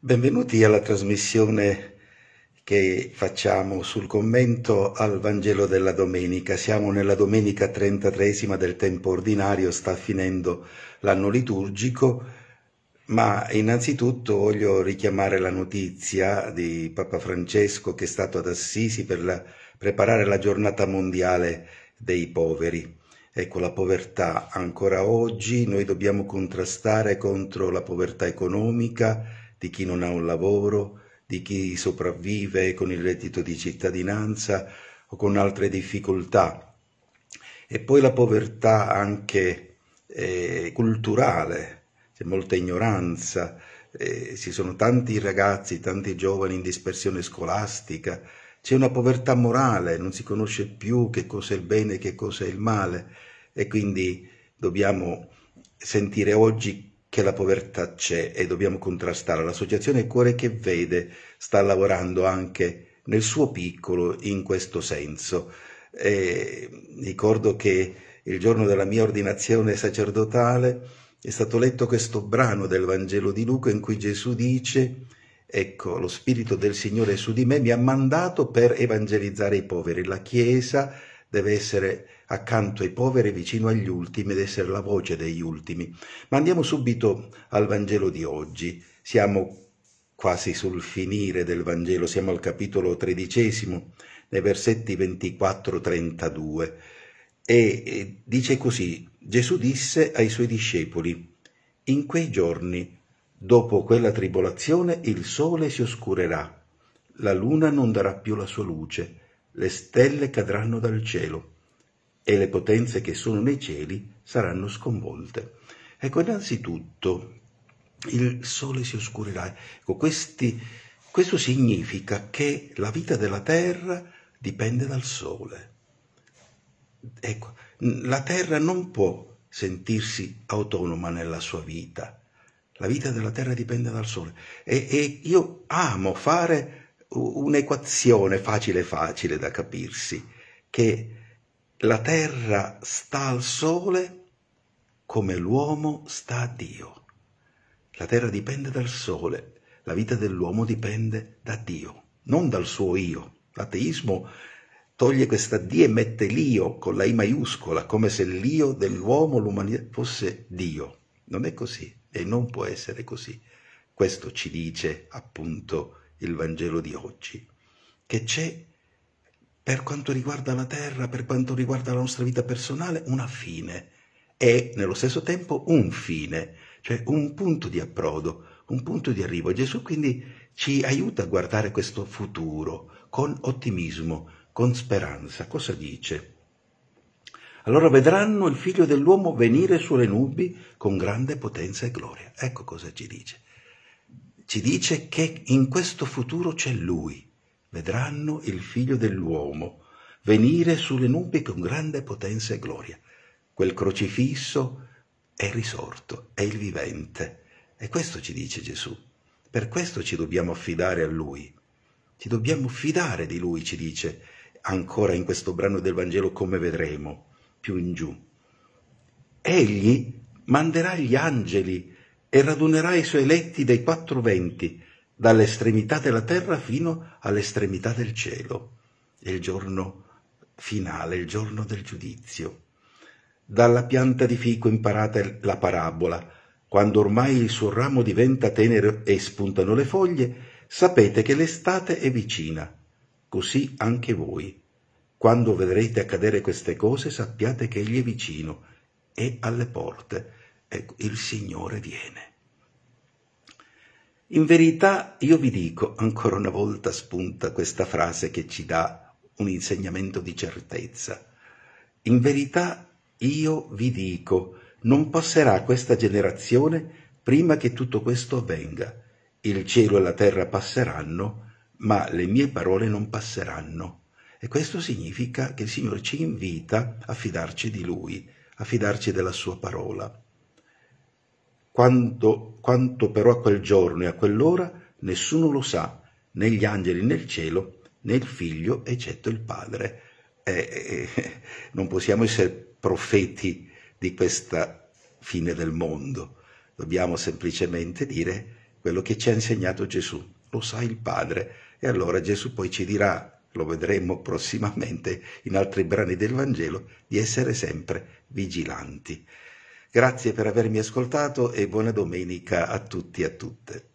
Benvenuti alla trasmissione che facciamo sul commento al Vangelo della domenica. Siamo nella domenica 33 del tempo ordinario, sta finendo l'anno liturgico, ma innanzitutto voglio richiamare la notizia di Papa Francesco che è stato ad Assisi per la, preparare la giornata mondiale dei poveri. Ecco, la povertà ancora oggi noi dobbiamo contrastare contro la povertà economica, di chi non ha un lavoro, di chi sopravvive con il reddito di cittadinanza o con altre difficoltà. E poi la povertà anche eh, culturale, c'è molta ignoranza, eh, ci sono tanti ragazzi, tanti giovani in dispersione scolastica, c'è una povertà morale, non si conosce più che cosa è il bene e che cosa è il male e quindi dobbiamo sentire oggi che la povertà c'è e dobbiamo contrastarla. L'associazione Cuore che Vede sta lavorando anche nel suo piccolo in questo senso. E ricordo che il giorno della mia ordinazione sacerdotale è stato letto questo brano del Vangelo di Luca in cui Gesù dice Ecco, lo Spirito del Signore su di me mi ha mandato per evangelizzare i poveri. La Chiesa deve essere accanto ai poveri, vicino agli ultimi ed essere la voce degli ultimi. Ma andiamo subito al Vangelo di oggi. Siamo quasi sul finire del Vangelo, siamo al capitolo tredicesimo, nei versetti 24-32. E, dice così, Gesù disse ai suoi discepoli, in quei giorni, dopo quella tribolazione, il sole si oscurerà, la luna non darà più la sua luce, le stelle cadranno dal cielo e le potenze che sono nei cieli saranno sconvolte. Ecco, innanzitutto il sole si oscurerà. Ecco, questi, questo significa che la vita della terra dipende dal sole. Ecco, la terra non può sentirsi autonoma nella sua vita. La vita della terra dipende dal sole. E, e io amo fare un'equazione facile facile da capirsi, che la terra sta al sole come l'uomo sta a Dio. La terra dipende dal sole, la vita dell'uomo dipende da Dio, non dal suo io. L'ateismo toglie questa D e mette l'io con la I maiuscola, come se l'io dell'uomo, l'umanità, fosse Dio. Non è così e non può essere così. Questo ci dice appunto il Vangelo di oggi, che c'è per quanto riguarda la terra, per quanto riguarda la nostra vita personale, una fine e nello stesso tempo un fine, cioè un punto di approdo, un punto di arrivo. Gesù quindi ci aiuta a guardare questo futuro con ottimismo, con speranza. Cosa dice? Allora vedranno il figlio dell'uomo venire sulle nubi con grande potenza e gloria. Ecco cosa ci dice. Ci dice che in questo futuro c'è lui, vedranno il figlio dell'uomo venire sulle nubi con grande potenza e gloria. Quel crocifisso è risorto, è il vivente. E questo ci dice Gesù. Per questo ci dobbiamo affidare a Lui. Ci dobbiamo fidare di Lui, ci dice ancora in questo brano del Vangelo, come vedremo più in giù. Egli manderà gli angeli e radunerà i suoi eletti dai quattro venti dall'estremità della terra fino all'estremità del cielo, il giorno finale, il giorno del giudizio. Dalla pianta di fico imparate la parabola, quando ormai il suo ramo diventa tenero e spuntano le foglie, sapete che l'estate è vicina. Così anche voi. Quando vedrete accadere queste cose, sappiate che Egli è vicino, è alle porte. Ecco, il Signore viene. In verità io vi dico, ancora una volta spunta questa frase che ci dà un insegnamento di certezza, in verità io vi dico, non passerà questa generazione prima che tutto questo avvenga. Il cielo e la terra passeranno, ma le mie parole non passeranno. E questo significa che il Signore ci invita a fidarci di Lui, a fidarci della Sua parola. Quanto, quanto però a quel giorno e a quell'ora nessuno lo sa, né gli angeli nel cielo, né il figlio, eccetto il padre. Eh, eh, non possiamo essere profeti di questa fine del mondo, dobbiamo semplicemente dire quello che ci ha insegnato Gesù, lo sa il padre e allora Gesù poi ci dirà lo vedremo prossimamente in altri brani del Vangelo, di essere sempre vigilanti. Grazie per avermi ascoltato e buona domenica a tutti e a tutte.